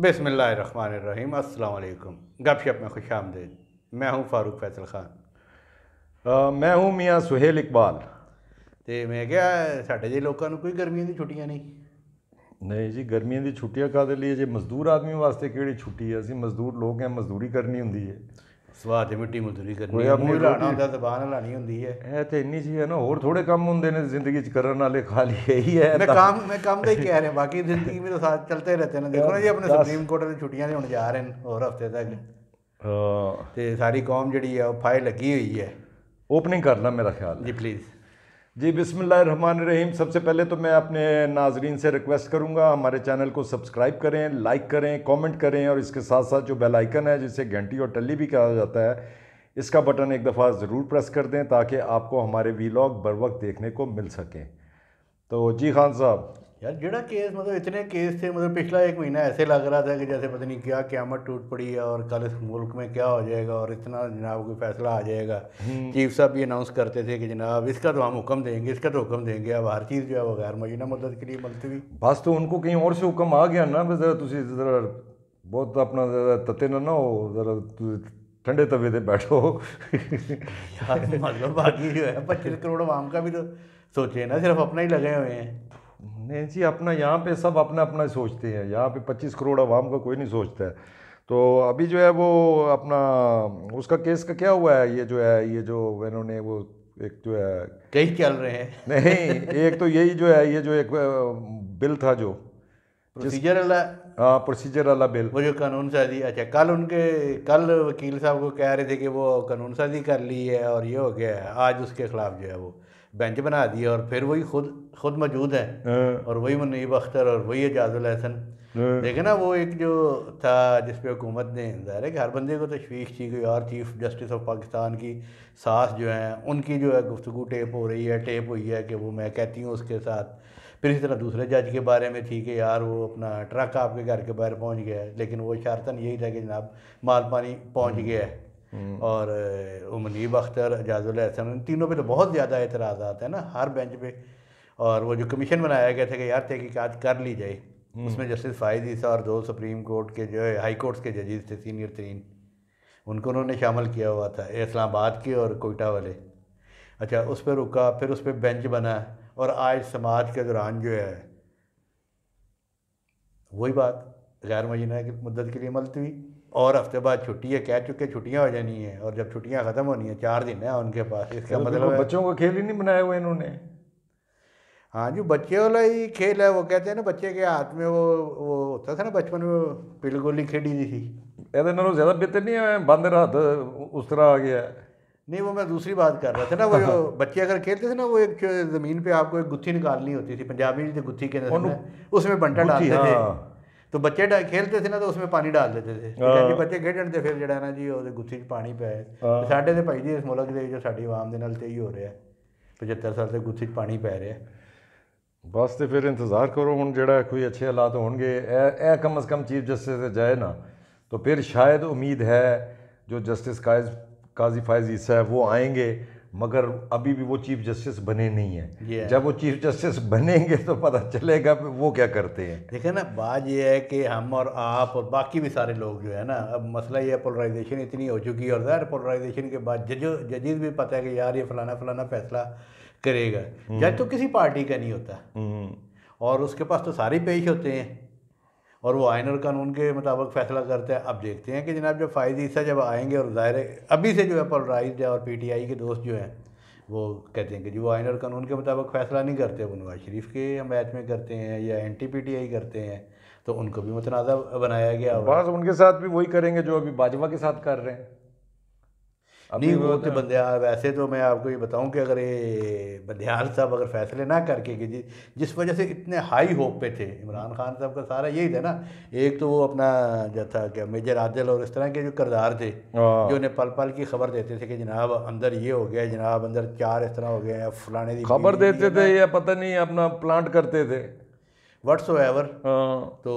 बसमिल रहीम अल्लाम गपशप में खुश आमदेद मैं हूँ फारूक फैसल ਖਾਨ ਮੈਂ ਹੂੰ ਮੀਆਂ ਸੁਹੇਲ ਇਕਬਾਲ ਤੇ ਮੈਂ ਕਿਹਾ ਸਾਡੇ ਜੇ ਲੋਕਾਂ ਨੂੰ ਕੋਈ ਗਰਮੀਆਂ ਦੀ ਛੁੱਟੀਆਂ ਨਹੀਂ ਨਹੀਂ ਜੀ ਗਰਮੀਆਂ ਦੀ ਛੁੱਟੀਆਂ ਕਾਦੇ ਲਈ ਜੇ ਮਜ਼ਦੂਰ ਆਦਮੀ ਵਾਸਤੇ ਕਿਹੜੀ ਛੁੱਟੀ ਹੈ ਅਸੀਂ ਮਜ਼ਦੂਰ ਲੋਕ ਹਾਂ ਮਜ਼ਦੂਰੀ ਕਰਨੀ ਹੁੰਦੀ ਹੈ ਸਵਾਦ ਦੀ ਮਿੱਟੀ ਮਜ਼ਦੂਰੀ ਕਰਨੀ ਹੈ ਮੂੰਹ ਲਾਣਾ ਹੁੰਦਾ ਜ਼ਬਾਨ ਲਾਣੀ ਹੁੰਦੀ ਹੈ ਇਹ ਤੇ ਇੰਨੀ ਸੀ ਹੈ ਨਾ ਹੋਰ ਥੋੜੇ ਕੰਮ ਹੁੰਦੇ ਨੇ ਜ਼ਿੰਦਗੀ ਚ ਕਰਨ ਵਾਲੇ ਖਾਲੀ ਇਹੀ ਹੈ ਮੈਂ ਕੰਮ ਮੈਂ ਕੰਮ ਦਾ ਹੀ ਕਹਿ ਰਿਹਾ ਬਾਕੀ ਜ਼ਿੰਦਗੀ ਵੀ ਤਾਂ ਸਾਥ ਚਲਤੇ ਰਹਤੇ ਨੇ ਦੇਖੋ ਨਾ ਜੀ ਆਪਣੇ ਸੁਪਰੀਮ ਕੋਰਟ ਦੇ ਛੁੱਟੀਆਂ ਦੇ ਹੁਣ ਜਾ ਰਹੇ ਨੇ ਹੋਰ ਹਫਤੇ ਤੱਕ ਤੇ ਸਾਰੀ ਕੌਮ ਜਿਹੜੀ ਹੈ ਉਹ ਫਾਇਲ ਲੱਗੀ ਹੋਈ ਹੈ ਓਪਨਿੰਗ ਕਰ ਲਾਂ ਮੇਰਾ ਖਿਆਲ ਜੀ ਪਲੀਜ਼ जी बिसमीम सबसे पहले तो मैं अपने नाजरीन से रिक्वेस्ट करूँगा हमारे चैनल को सब्सक्राइब करें लाइक करें कमेंट करें और इसके साथ साथ जो बेल आइकन है जिसे घंटी और टली भी कहा जाता है इसका बटन एक दफ़ा ज़रूर प्रेस कर दें ताकि आपको हमारे वीलॉग बर वक्त देखने को मिल सकें तो जी खान साहब यार जेड़ा केस मतलब इतने केस थे मतलब पिछला एक महीना ऐसे लग रहा था कि जैसे पता नहीं क्या क्यामत टूट पड़ी है और कल इस मुल्क में क्या हो जाएगा और इतना जनाब कोई फैसला आ जाएगा हम्म। चीफ साहब भी अनाउंस करते थे कि जनाब इसका तो हम हुक्म देंगे इसका तो हुक्म देंगे अब हर चीज़ जो है वो गैर मजीना मदद के लिए हुई बस तो उनको कहीं और से हुक्म आ गया ना जरा तुम जरा बहुत अपना जरा तते ना ना हो जरा ठंडे तवे पे बैठो यार मतलब बाकी जो है पच्चीस करोड़ आवाम का भी तो सोचे ना सिर्फ अपना ही लगे हुए हैं जी अपना यहाँ पे सब अपना अपना सोचते हैं यहाँ पे 25 करोड़ आवाम का कोई नहीं सोचता है तो अभी जो है वो अपना उसका केस का क्या हुआ है ये जो है ये जो इन्होंने वो एक जो है कई चल रहे हैं नहीं एक तो यही जो है ये जो एक बिल था जो प्रोसीजर वाला हाँ प्रोसीजर वाला बिल वो जो कानून साजी अच्छा कल उनके कल वकील साहब को कह रहे थे कि वो कानून साजी कर ली है और ये हो गया है आज उसके खिलाफ जो है वो बेंच बना दिया और फिर वही खुद खुद मौजूद है हाँ। और वही मुनीब अख्तर और वही एजाजुल हसन हाँ। देखे ना वो एक जो था जिसपे हुकूमत ने ज़ाहिर है कि हर बंदे को तशवीश थी कि यार चीफ जस्टिस ऑफ पाकिस्तान की सास जो है उनकी जो है गुफ्तु टेप हो रही है टेप हुई है कि वो मैं कहती हूँ उसके साथ फिर इसी तरह दूसरे जज के बारे में थी कि यार वो अपना ट्रक आपके घर के बाहर पहुँच गया है लेकिन वो शारतन यही था कि जनाब माल पानी पहुँच हाँ। गया है हम्म। और मुनीब अख्तर एजाजुल उन तीनों पे तो बहुत ज़्यादा एतराज़ात है ना हर बेंच पे और वो जो कमीशन बनाया गया था कि यार तहकीकत कर ली जाए हम्म। उसमें जस्टिस फायद ईसा और दो सुप्रीम कोर्ट के जो है हाई कोर्ट्स के जजेज थे सीनियर तरीन उनको उन्होंने शामिल किया हुआ था इस्लामाबाद के और कोयटा वाले अच्छा उस पर रुका फिर उस पर बेंच बना और आज समाज के दौरान जो है वही बात गैर मजीना की मदद के लिए हुई और हफ्ते बाद छुट्टी है कह चुके छुट्टियाँ हो जानी है और जब छुट्टियाँ ख़त्म होनी है चार दिन है उनके पास इसका मतलब बच्चों को खेल ही नहीं बनाए हुए इन्होंने हाँ जो बच्चे वाला ही खेल है वो कहते हैं ना बच्चे के हाथ में वो वो होता था ना बचपन में पिल गोली खेडी थी कहते ना ज़्यादा बेहतर नहीं है बंदर हाथ उस तरह आ गया नहीं वो मैं दूसरी बात कर रहा था ना वो जो बच्चे अगर खेलते थे ना वो एक ज़मीन पे आपको एक गुत्थी निकालनी होती थी पंजाबी जी गुत्थी के उसमें बंटा डालते थे हाँ। तो बच्चे खेलते थे ना तो उसमें पानी डाल ਦੇਦੇ ਸੀ ਕਿਉਂਕਿ ਬੱਚੇ ਖੇਡਣ ਤੇ ਫਿਰ ਜਿਹੜਾ ਨਾ ਜੀ ਉਹਦੇ ਗੁੱਥੇ 'ਚ ਪਾਣੀ ਪਿਆ ਸਾਡੇ ਤੇ ਭਾਈ ਜੀ ਇਸ ਮੁਲਕ ਦੇ ਵਿੱਚ ਸਾਡੀ ਆਵਾਮ ਦੇ ਨਾਲ ਤੇ ਹੀ ਹੋ ਰਿਹਾ 75 ਸਾਲ ਦੇ ਗੁੱਥੇ 'ਚ ਪਾਣੀ ਪੈ ਰਿਹਾ ਬਸ ਤੇ ਫਿਰ ਇੰਤਜ਼ਾਰ ਕਰੋ ਹੁਣ ਜਿਹੜਾ ਕੋਈ ਅੱਛੇ ਹਾਲਾਤ ਹੋਣਗੇ ਇਹ ਇਹ ਕਮ ਅਸ ਕਮ ਚੀਫ ਜਸਟਿਸ ਤੇ ਜਾਏ ਨਾ तो फिर शायद उम्मीद है जो जस्टिस काज काजी फायज ईसा है वो आएंगे मगर अभी भी वो चीफ जस्टिस बने नहीं है जब वो चीफ जस्टिस बनेंगे तो पता चलेगा वो क्या करते हैं देखे ना बात ये है कि हम और आप और बाकी भी सारे लोग जो है ना अब मसला ये है पोलराइजेशन इतनी हो चुकी है और ज़ाहिर पोलराइजेशन के बाद जजो जजेज भी पता है कि यार ये फलाना फलाना फैसला करेगा हम्म। जज तो किसी पार्टी का नहीं होता हम्म। और उसके पास तो सारे पेश होते हैं और वो और कानून के मुताबिक फैसला करता है अब देखते हैं कि जनाब जब फ़ायद ईसा जब आएंगे और ज़ाहिर अभी से जो है पोलराइज है और पी टी आई के दोस्त जो हैं वो कहते हैं कि जी वो और कानून के मुताबिक फ़ैसला नहीं करते वो नवाज शरीफ के हमायत में करते हैं या N T P T I करते हैं तो उनको भी मुतनाज़ा बनाया गया बस उनके साथ भी वही करेंगे जो अभी भाजपा के साथ कर रहे हैं नहीं वो तो, तो- बंदयाल हाँ, वैसे तो मैं आपको ये बताऊं कि अगर ये बंदयाल साहब अगर फैसले ना करके कि जी जिस वजह से इतने हाई होप पे थे इमरान खान साहब का सारा यही था ना एक तो वो अपना जो था क्या मेजर आदिल और इस तरह के जो करदार थे हाँ। जो उन्हें पल पल की खबर देते थे कि जनाब अंदर ये हो गया जनाब अंदर चार इस तरह हो गया फलाने खबर देते थे या पता नहीं अपना प्लांट करते थे वट्स एवर हाँ। तो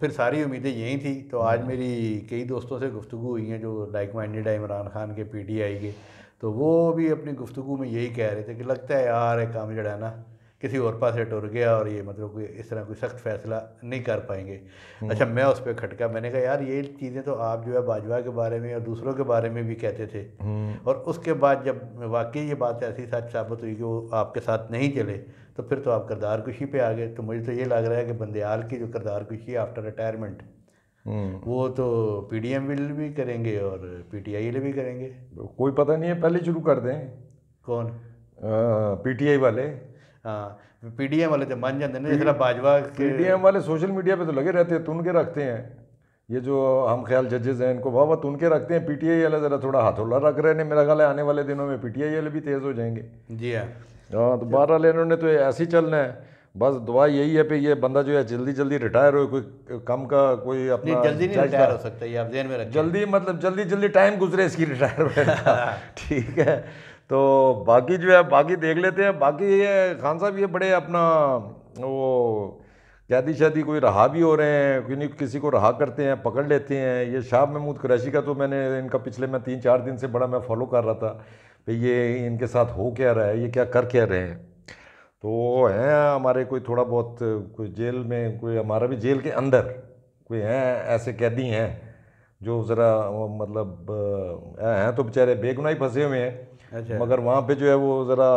फिर सारी उम्मीदें यही थी तो आज मेरी कई दोस्तों से गुफ्तु हुई हैं जो लाइक माइंडेड है इमरान खान के पी टी आई के तो वो भी अपनी गुफ्तु में यही कह रहे थे कि लगता है यार एक काम जड़ा है ना किसी और पास से टुर गया और ये मतलब कोई इस तरह कोई सख्त फैसला नहीं कर पाएंगे हम्म। अच्छा मैं उस पर खटका मैंने कहा यार ये चीज़ें तो आप जो है बाजवा के बारे में और दूसरों के बारे में भी कहते थे हम्म। और उसके बाद जब वाकई ये बात ऐसी सच साबित हुई कि वो आपके साथ नहीं चले तो फिर तो आप करदार कुशी पे आ गए तो मुझे तो ये लग रहा है कि बंदयाल की जो करदार कुशी है आफ्टर हम्म। रिटायरमेंट वो तो पी डी एम विल भी करेंगे और पी टी आई भी करेंगे कोई पता नहीं है पहले शुरू कर दें कौन पी टी आई वाले हाँ पी डी एम वाले तो मान जाते हैं भाजपा पी डी एम वाले सोशल मीडिया पे तो लगे रहते हैं तुन के रखते हैं ये जो हम ख्याल जजेज हैं इनको वाह तुन के रखते हैं पी टी आई वाला ज़रा थोड़ा हाथोला रख रहे हैं मेरा ख्याल है आने वाले दिनों में पी टी आई वाले भी तेज़ हो जाएंगे जी हाँ हाँ तो बहरहाल इन्होंने तो ऐसे ही चलना है बस दुआ यही है पे ये बंदा जो है जल्दी जल्दी रिटायर हो कोई कम का कोई अपना जल्दी नहीं रिटायर हो सकता ये आप जहन में रखें जल्दी मतलब जल्दी जल्दी टाइम गुजरे इसकी रिटायर ठीक है तो बाकी जो है बाकी देख लेते हैं बाकी ये खान साहब ये बड़े अपना वो शादी शादी कोई रहा भी हो रहे हैं कोई किसी को रहा करते हैं पकड़ लेते हैं ये शाह महमूद कुरैशी का तो मैंने इनका पिछले मैं तीन चार दिन से बड़ा मैं फॉलो कर रहा था भाई ये इनके साथ हो क्या रहा है ये क्या कर क्या रहे हैं तो हैं हमारे कोई थोड़ा बहुत कोई जेल में कोई हमारा भी जेल के अंदर कोई हैं ऐसे कैदी हैं जो ज़रा मतलब हैं तो बेचारे बेगुना ही फंसे हुए हैं अच्छा। मगर वहाँ पे जो है वो ज़रा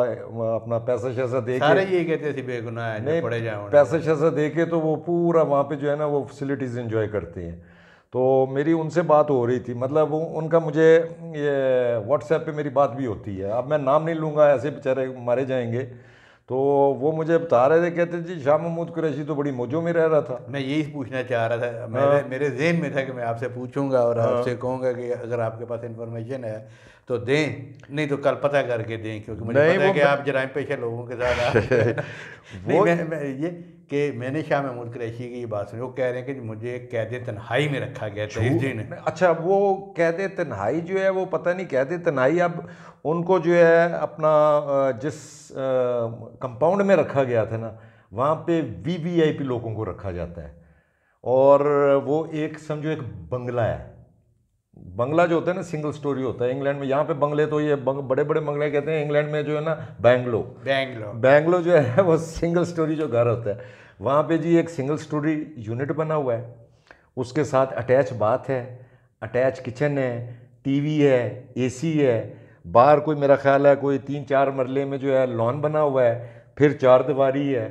अपना पैसा शैसा दे सारे ये कहते थे है नहीं पड़े जाए पैसा शैसा दे के तो वो पूरा वहाँ पे जो है ना वो फैसिलिटीज़ इन्जॉय करते हैं तो मेरी उनसे बात हो रही थी मतलब उनका मुझे ये व्हाट्सएप पे मेरी बात भी होती है अब मैं नाम नहीं लूँगा ऐसे बेचारे मारे जाएंगे तो वो मुझे बता रहे थे कहते जी शाह महमूद कुरैशी तो बड़ी मौजों में रह रहा था मैं यही पूछना चाह रहा था मैं मेरे हाँ। जहन में था कि मैं आपसे पूछूंगा और हाँ। आपसे कहूंगा कि अगर आपके पास इन्फॉर्मेशन है तो दें नहीं तो कल पता करके दें क्योंकि मुझे पता है कि आप जराइम पेशे लोगों के साथ नहीं मैं, मैं ये कि मैंने शाह महमूद कैशी की बात सुनी वो कह रहे हैं कि मुझे कैद तन्हाई में रखा गया तेईस दिन अच्छा वो कैद तन्हाई जो है वो पता नहीं कैद तन्हाई अब उनको जो है अपना जिस कंपाउंड में रखा गया था ना वहाँ पे वी वी आई पी लोगों को रखा जाता है और वो एक समझो एक बंगला है बंगला जो होता है ना सिंगल स्टोरी होता है इंग्लैंड में यहाँ पे बंगले तो ये बंग, बड़े बड़े बंगले कहते हैं इंग्लैंड में जो है ना बैंगलो बैंगलो बैंगलो जो है वो सिंगल स्टोरी जो घर होता है वहाँ पे जी एक सिंगल स्टोरी यूनिट बना हुआ है उसके साथ अटैच बाथ है अटैच किचन है टीवी है एसी है बाहर कोई मेरा ख्याल है कोई तीन चार मरले में जो है लॉन बना हुआ है फिर चार दीवारी है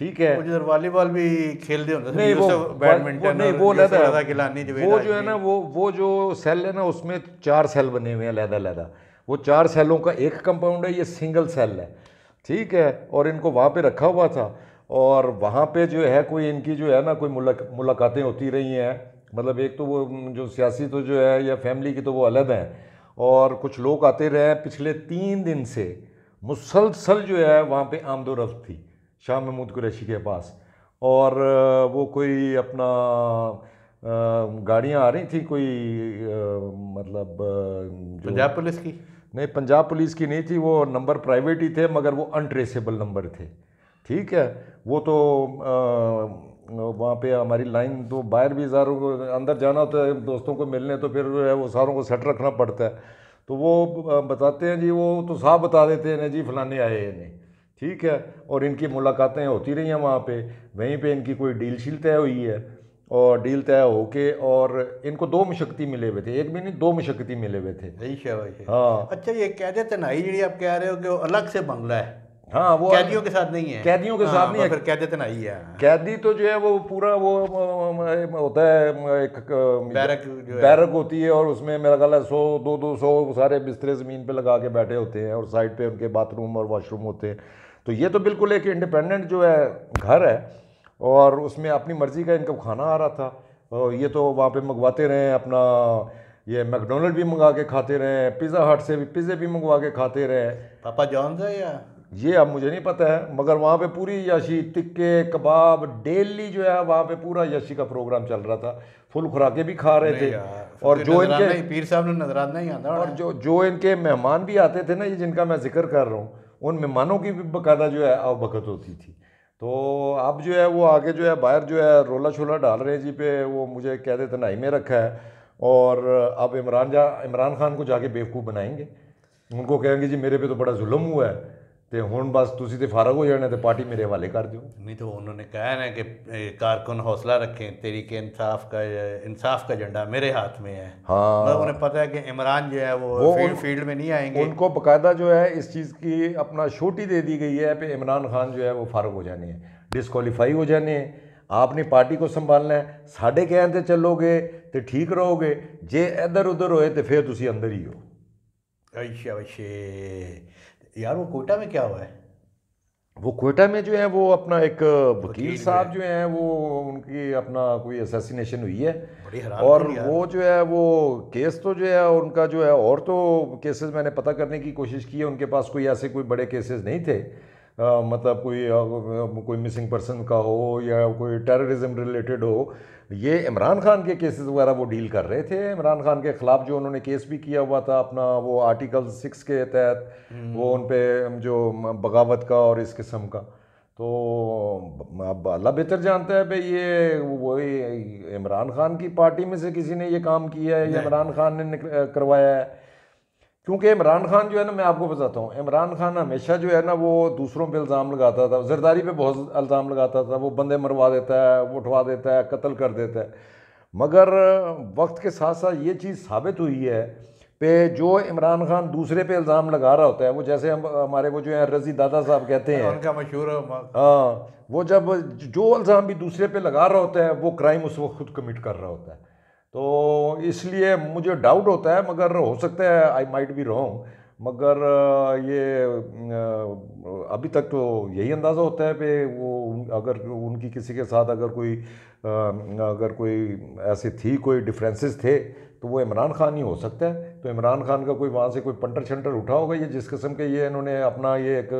ठीक है ਉਹ ਜਦੋਂ ਵਾਲੀਬਾਲ ਵੀ ਖੇਲਦੇ ਹੁੰਦੇ ਸੀ ਉਹ बैडमिंटन नहीं वो अलहदा वो जो है ना वो वो जो सेल है ना उसमें चार सेल बने हुए हैं लहदा लहदा वो चार सेलों का एक कंपाउंड है ये सिंगल सेल है ठीक है और इनको वहाँ पे रखा हुआ था और वहाँ पे जो है कोई इनकी जो है ना कोई मुलाकातें होती रही हैं मतलब एक तो वो जो सियासी तो जो है या फैमिली की तो वो अलग हैं और कुछ लोग आते रहे पिछले तीन दिन से मुसलसल जो है वहाँ पे आमदोरफ्त थी शाह महमूद कुरैशी के पास और वो कोई अपना गाड़ियाँ आ रही थी कोई मतलब पंजाब पुलिस की नहीं पंजाब पुलिस की नहीं थी वो नंबर प्राइवेट ही थे मगर वो अनट्रेसेबल नंबर थे ठीक है वो तो वहाँ पे हमारी लाइन तो बाहर भी सारों को अंदर जाना होता है दोस्तों को मिलने तो फिर जो है वो सारों को सेट रखना पड़ता है तो वो बताते हैं जी वो तो साहब बता देते हैं जी फलाने आए हैं नहीं ठीक है और इनकी मुलाकातें होती रही हैं वहाँ पे वहीं पे इनकी कोई डील शील तय हुई है और डील तय होके और इनको दो मशक्ति मिले हुए थे एक भी नहीं दो मशक्ति मिले हुए थे हाँ अच्छा ये कैद तनाई जी आप कह रहे हो कि वो अलग से बंगला है हाँ वो कैदियों के साथ नहीं है कैदियों के हाँ, साथ नहीं है फिर कैद तनाई तो है कैदी तो जो है वो पूरा वो होता है एक बैरक बैरक होती है और उसमें मेरा ख्याल है सौ दो दो सौ सारे बिस्तरे ज़मीन पे लगा के बैठे होते हैं और साइड पे उनके बाथरूम और वॉशरूम होते हैं तो ये तो बिल्कुल एक इंडिपेंडेंट जो है घर है और उसमें अपनी मर्ज़ी का इनका खाना आ रहा था और ये तो वहाँ पे मंगवाते रहे अपना ये मैकडोनल्ड भी मंगा के खाते रहे पिज़्ज़ा हट से भी पिज़्ज़े भी मंगवा के खाते रहे पापा जान है या ये अब मुझे नहीं पता है मगर वहाँ पे पूरी याशी टिक्के कबाब डेली जो है वहाँ पे पूरा याशी का प्रोग्राम चल रहा था फुल खुराके भी खा रहे थे और जो इनके पीर साहब ने नजराना ही आता और जो जो इनके मेहमान भी आते थे ना ये जिनका मैं जिक्र कर रहा हूँ उन मेहमानों की भी बाकायदा जो है अवभगत होती थी तो अब जो है वो आगे जो है बाहर जो है रोला छोला डाल रहे हैं जी पे वो मुझे कह कहते तनाई में रखा है और अब इमरान जा इमरान खान को जाके बेवकूफ़ बनाएंगे उनको कहेंगे जी मेरे पे तो बड़ा जुल्म हुआ है तो हूँ बस तुम तो ਫਾਰਗ हो जाने तो पार्टी मेरे हवाले कर दो नहीं तो उन्होंने कहा ना कि कारकुन हौसला रखें के इंसाफ का इंसाफ का झंडा मेरे हाथ में है हाँ। मतलब उन्हें पता है कि इमरान जो है वो, वो फील्ड, फील्ड में नहीं आएंगे उनको बकायदा जो है इस चीज़ की अपना छोटी दे दी गई है कि इमरान खान जो है वो फारग हो जाने हैं डिसकॉलीफाई हो जाने हैं आपने पार्टी को संभालना है साढ़े कहन से चलोगे तो ठीक रहोगे जे इधर उधर होए तो फिर तुम अंदर ही हो अच्छा अच्छे यार वो कोटा में क्या हुआ है वो कोयटा में जो है वो अपना एक वकील साहब जो है वो उनकी अपना कोई असासीनेशन हुई है और वो जो है वो केस तो जो है उनका जो है और तो केसेस मैंने पता करने की कोशिश की है उनके पास कोई ऐसे कोई बड़े केसेस नहीं थे मतलब कोई कोई मिसिंग पर्सन का हो या कोई टेररिज्म रिलेटेड हो ये इमरान खान के केसेस वगैरह वो डील कर रहे थे इमरान खान के ख़िलाफ़ जो उन्होंने केस भी किया हुआ था अपना वो आर्टिकल सिक्स के तहत हम्म। वो उन पर जो बगावत का और इस किस्म का तो अब अल्लाह बेहतर जानता है भाई ये वही इमरान खान की पार्टी में से किसी ने ये काम किया है इमरान खान ने करवाया है क्योंकि इमरान खान जो है ना मैं आपको बताता हूँ इमरान खान हमेशा जो है ना वो दूसरों पे इल्ज़ाम लगाता था जरदारी पे बहुत इल्ज़ाम लगाता था वो बंदे मरवा देता है वो उठवा देता है कत्ल कर देता है मगर वक्त के साथ साथ ये चीज़ साबित हुई है पे जो इमरान खान दूसरे पे इल्ज़ाम लगा रहा होता है वो जैसे हम हमारे वो जो है रजी दादा साहब कहते हैं उनका मशहूर हाँ वो जब जो इल्ज़ाम भी दूसरे पे लगा रहा होता है वो क्राइम उस वक्त खुद कमिट कर रहा होता है तो इसलिए मुझे डाउट होता है मगर हो सकता है आई माइट बी रॉन्ग मगर ये अभी तक तो यही अंदाज़ा होता है कि वो अगर उनकी किसी के साथ अगर कोई अगर कोई ऐसे थी कोई डिफरेंसेस थे तो वो इमरान खान ही हो सकता है तो इमरान खान का कोई वहाँ से कोई पंटर शंटर उठा होगा ये जिस किस्म के ये इन्होंने अपना ये एक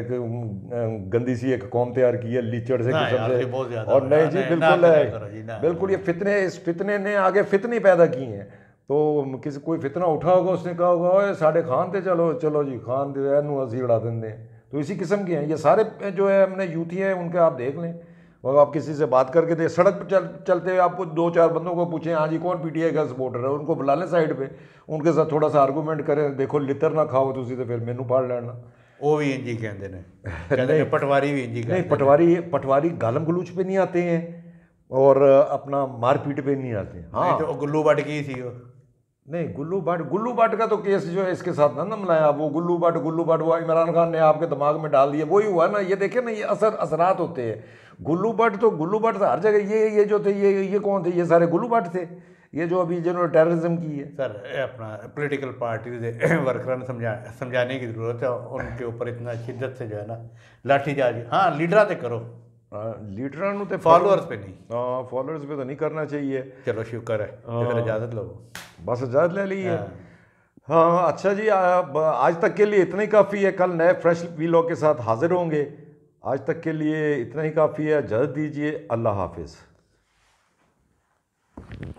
एक गंदी सी एक कौम तैयार की है लीचड़ से किस्म से और नहीं जी बिल्कुल है बिल्कुल ये फितने इस फितने ने आगे फितने पैदा किए हैं तो किसी कोई फितना उठा होगा उसने कहा होगा ओए साढ़े खान थे चलो चलो जी खान दे असं उड़ा देंगे तो इसी किस्म के हैं ये सारे जो है हमने यूथी हैं उनके आप देख लें और आप किसी से बात करके दे सड़क पर चल चलते हुए आप दो चार बंदों को पूछें हाँ जी कौन पीटीआई का सपोर्टर है उनको बुला लें साइड पे उनके साथ थोड़ा सा आर्गूमेंट करें देखो लितर ना खाओ तो तो फिर मैनू पढ़ लेना वो भी ਇੰਜੀ ਕਹਿੰਦੇ ਨੇ ਕਹਿੰਦੇ ਨੇ ਪਟਵਾਰੀ ਵੀ ਇੰਜੀ ਕਹਿੰਦੇ ਨਹੀਂ ਪਟਵਾਰੀ ਪਟਵਾਰੀ ਗਾਲਮ पे नहीं आते हैं और अपना मारपीट पे नहीं आते हाँ तो गुल्लू बट की थी नहीं गुल्लू बाट गुल्लू बाट का तो केस जो है इसके साथ ना ना मिलाया वो गुल्लू भट्ट गुल्लू भट्ट हुआ इमरान खान ने आपके दिमाग में डाल दिया वही हुआ ना ये देखे ना ये असर असरात होते हैं गुल्लू भट्ट तो गुल्लू भट्ट तो हर जगह ये ये जो थे ये ये कौन थे ये सारे गुल्लू भट्ट थे ये जो अभी जिन्होंने टेररिज्म की है सर अपना पोलिटिकल पार्टी वर्करा ने समझा समझाने की ज़रूरत है उनके ऊपर इतना शिद्दत से जो है ना लाठीचार्ज हाँ लीडरा तो करो लीडर ਨੂੰ ਤੇ ਫਾਲੋਅਰਸ नहीं ਨਹੀਂ ਹਾਂ ਫਾਲੋਅਰਸ ਤੇ ਤਾਂ ਨਹੀਂ ਕਰਨਾ ਚਾਹੀਏ ਚਲੋ ਸ਼ੁਕਰ बस इजाज़त ले ली है हाँ, हाँ, हाँ अच्छा जी आज तक के लिए इतना ही काफ़ी है कल नए फ्रेश वीलॉग के साथ हाजिर होंगे आज तक के लिए इतना ही काफ़ी है इजाज़त दीजिए अल्लाह हाफिज़